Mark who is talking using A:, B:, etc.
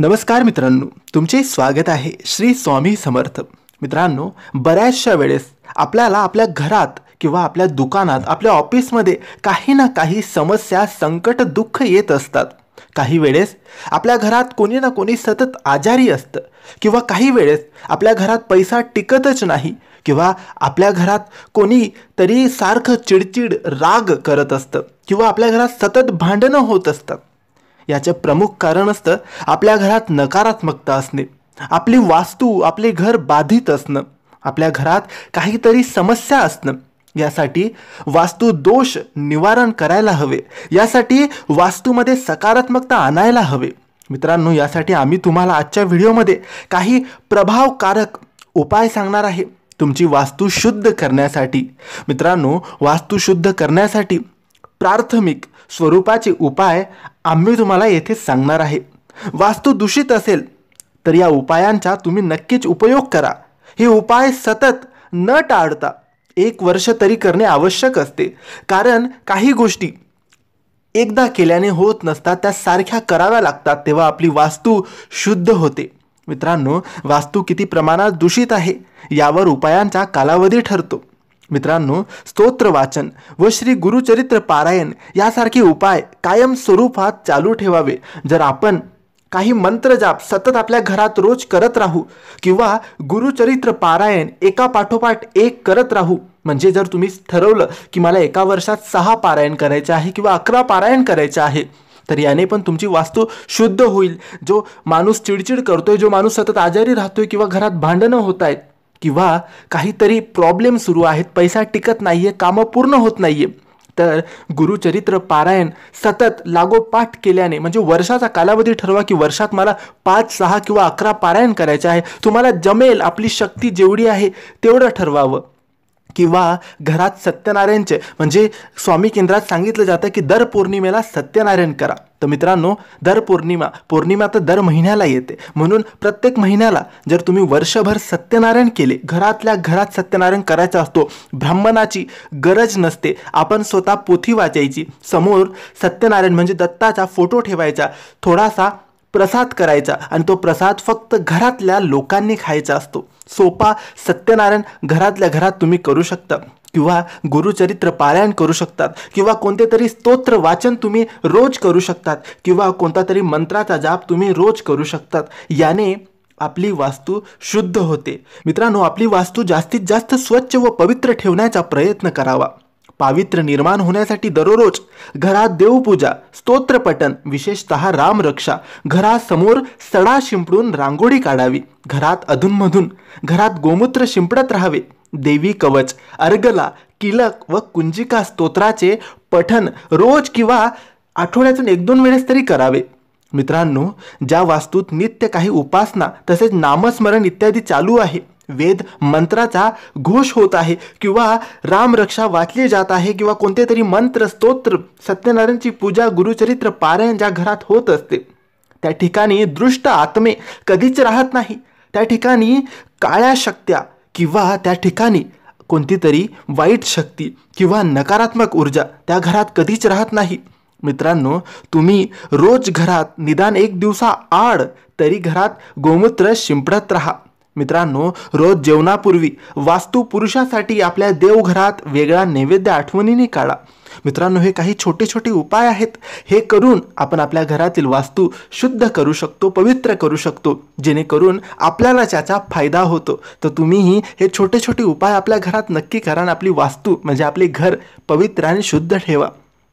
A: नमस्कार मित्रांनो तुमचे स्वागत आहे श्री स्वामी समर्थ मित्रांनो बऱ्याचशा वेळेस आपल्याला आपल्या घरात किंवा आपल्या दुकानात आपल्या ऑफिसमध्ये काही ना काही समस्या संकट दुःख येत असतात काही वेळेस आपल्या घरात कोणी ना कोणी सतत आजारी असतं किंवा काही वेळेस आपल्या घरात पैसा टिकतच नाही किंवा आपल्या घरात कोणी तरी सारखं चिडचिड राग करत असतं किंवा आपल्या घरात सतत भांडणं होत असतात याचे प्रमुख कारण असतं आपल्या घरात नकारात्मकता असणे आपली वास्तू आपले घर बाधित असणं आपल्या घरात काहीतरी समस्या असणं यासाठी वास्तू दोष निवारण करायला हवे यासाठी वास्तूमध्ये सकारात्मकता आणायला हवे मित्रांनो यासाठी आम्ही तुम्हाला आजच्या व्हिडिओमध्ये काही प्रभावकारक उपाय सांगणार आहे तुमची वास्तू शुद्ध करण्यासाठी मित्रांनो वास्तू शुद्ध करण्यासाठी प्राथमिक स्वरूपाचे उपाय आम्ही तुम्हाला येथे सांगणार आहे वास्तू दूषित असेल तर या उपायांचा तुम्ही नक्कीच उपयोग करा हे उपाय सतत न टाळता एक वर्ष तरी करणे आवश्यक असते कारण काही गोष्टी एकदा केल्याने होत नसतात त्या सारख्या कराव्या लागतात तेव्हा आपली वास्तू शुद्ध होते मित्रांनो वास्तू किती प्रमाणात दूषित आहे यावर उपायांचा कालावधी ठरतो मित्रांनो स्तोत्र वाचन व श्री गुरुचरित्र पारायण यासारखे उपाय कायम स्वरूपात चालू ठेवावे जर आपण काही मंत्र जाप सतत आपल्या घरात रोज करत राहू किंवा गुरुचरित्र पारायण एका पाठोपाठ एक करत राहू म्हणजे जर तुम्ही ठरवलं की मला एका वर्षात सहा पारायण करायचे आहे किंवा अकरा पारायण करायचे आहे तर याने पण तुमची वास्तू शुद्ध होईल जो माणूस चिडचिड करतोय जो माणूस सतत आजारी राहतोय किंवा घरात भांडणं होत आहेत किंवा काहीतरी प्रॉब्लेम सुरू आहेत पैसा टिकत नाही आहे कामं पूर्ण होत नाही आहे तर गुरुचरित्र पारायण सतत लागोपाठ केल्याने म्हणजे वर्षाचा कालावधी ठरवा की वर्षात मला पाच सहा किंवा अकरा पारायण करायचे आहे तुम्हाला जमेल आपली शक्ती जेवढी आहे तेवढं ठरवावं किंवा घरात सत्यनारायणचे म्हणजे स्वामी केंद्रात सांगितलं जातं की दर पौर्णिमेला सत्यनारायण करा तर मित्रांनो दर पौर्णिमा पौर्णिमा तर दर महिन्याला येते म्हणून प्रत्येक महिन्याला जर तुम्ही वर्षभर सत्यनारायण केले घरातल्या घरात सत्यनारायण करायचा असतो ब्राह्मणाची गरज नसते आपण स्वतः पोथी वाचायची समोर सत्यनारायण म्हणजे दत्ताचा फोटो ठेवायचा थोडासा प्रसाद करायचा आणि तो प्रसाद फक्त घरातल्या लोकांनी खायचा असतो सोपा सत्यनारायण घरातल्या घरात तुम्ही करू शकता किंवा गुरुचरित्र पारायण करू शकतात किंवा कोणते तरी स्तोत्र वाचन तुम्ही रोज करू शकतात किंवा कोणता तरी मंत्राचा जाप तुम्ही रोज करू शकतात याने आपली वास्तू शुद्ध होते मित्रांनो आपली वास्तू जास्तीत जास्त स्वच्छ व पवित्र ठेवण्याचा प्रयत्न करावा पावित्र्य निर्माण होण्यासाठी दररोज घरात देवपूजा स्तोत्रपठन विशेषतः रामरक्षा घरासमोर सडा शिंपडून रांगोळी काढावी घरात अधूनमधून घरात गोमूत्र शिंपडत राहावे देवी कवच अर्गला किलक व कुंजिका स्तोत्राचे पठन रोज किंवा आठवड्यातून एक दोन वेळेस तरी करावे मित्रांनो ज्या वास्तूत नित्य काही उपासना तसेच नामस्मरण इत्यादी चालू आहे वेद मंत्राचा घोष होत आहे किंवा रामरक्षा वाचली जात आहे किंवा कोणते तरी मंत्र स्तोत्र सत्यनारायणची पूजा गुरुचरित्र पारायण ज्या घरात होत असते त्या ठिकाणी दृष्ट आत्मे कधीच राहत नाही त्या ठिकाणी काळ्या शक्त्या किंवा त्या ठिकाणी कोणती तरी वाईट शक्ती किंवा नकारात्मक ऊर्जा त्या घरात कधीच राहत नाही मित्रांनो तुम्ही रोज घरात निदान एक दिवसा आड तरी घरात गोमूत्र शिंपडत राहा मित्रांनो रोज जेवणापूर्वी वास्तू पुरुषासाठी आपल्या देवघरात वेगळा नैवेद्य आठवणीने काढा मित्रांनो हे काही छोटे छोटे उपाय आहेत हे करून आपण आपल्या घरातील वास्तू शुद्ध करू शकतो पवित्र करू शकतो जेणेकरून आपल्याला त्याचा फायदा होतो तर तुम्हीही हे छोटे छोटे उपाय आपल्या घरात नक्की करा आणि आपली वास्तू म्हणजे आपले घर पवित्र आणि शुद्ध ठेवा